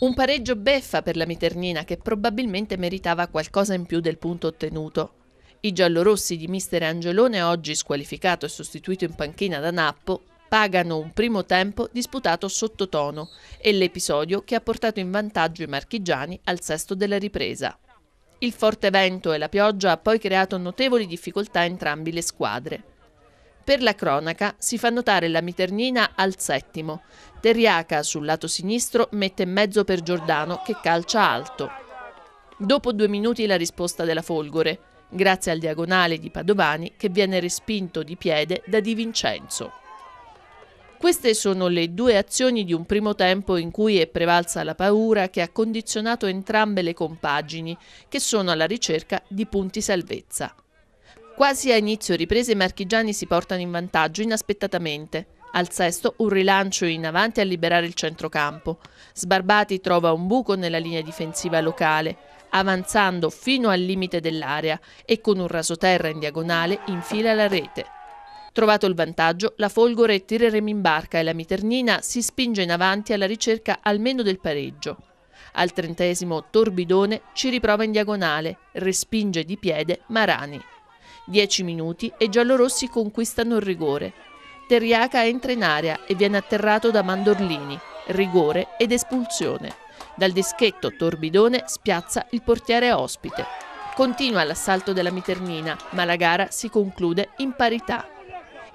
Un pareggio beffa per la Miternina che probabilmente meritava qualcosa in più del punto ottenuto. I giallorossi di mister Angelone, oggi squalificato e sostituito in panchina da Nappo, pagano un primo tempo disputato sottotono e l'episodio che ha portato in vantaggio i marchigiani al sesto della ripresa. Il forte vento e la pioggia ha poi creato notevoli difficoltà a entrambi le squadre. Per la cronaca si fa notare la Miternina al settimo. Terriaca sul lato sinistro mette mezzo per Giordano che calcia alto. Dopo due minuti la risposta della Folgore, grazie al diagonale di Padovani che viene respinto di piede da Di Vincenzo. Queste sono le due azioni di un primo tempo in cui è prevalsa la paura che ha condizionato entrambe le compagini, che sono alla ricerca di punti salvezza. Quasi a inizio riprese i marchigiani si portano in vantaggio inaspettatamente. Al sesto un rilancio in avanti a liberare il centrocampo. Sbarbati trova un buco nella linea difensiva locale, avanzando fino al limite dell'area e con un rasoterra in diagonale infila la rete. Trovato il vantaggio, la Folgore tireremo in barca e la Miternina si spinge in avanti alla ricerca almeno del pareggio. Al trentesimo Torbidone ci riprova in diagonale, respinge di piede Marani. 10 minuti e i giallorossi conquistano il rigore. Terriaca entra in area e viene atterrato da Mandorlini, rigore ed espulsione. Dal dischetto Torbidone spiazza il portiere ospite. Continua l'assalto della Miternina, ma la gara si conclude in parità.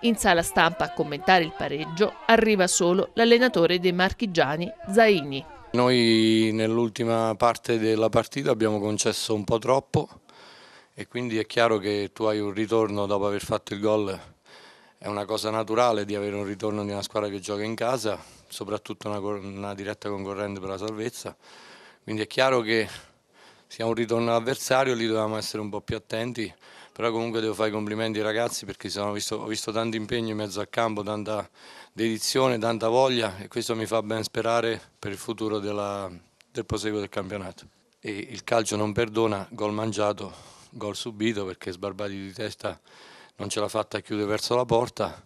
In sala stampa a commentare il pareggio arriva solo l'allenatore dei marchigiani Zaini. Noi nell'ultima parte della partita abbiamo concesso un po' troppo, e quindi è chiaro che tu hai un ritorno dopo aver fatto il gol, è una cosa naturale di avere un ritorno di una squadra che gioca in casa, soprattutto una, una diretta concorrente per la salvezza, quindi è chiaro che sia un ritorno all'avversario, lì dovevamo essere un po' più attenti, però comunque devo fare i complimenti ai ragazzi perché visto, ho visto tanto impegno in mezzo al campo, tanta dedizione, tanta voglia e questo mi fa ben sperare per il futuro della, del proseguo del campionato. E il calcio non perdona, gol mangiato, gol subito perché Sbarbati di testa non ce l'ha fatta a chiudere verso la porta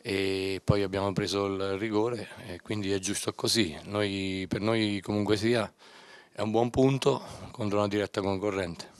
e poi abbiamo preso il rigore e quindi è giusto così. Noi, per noi comunque sia è un buon punto contro una diretta concorrente.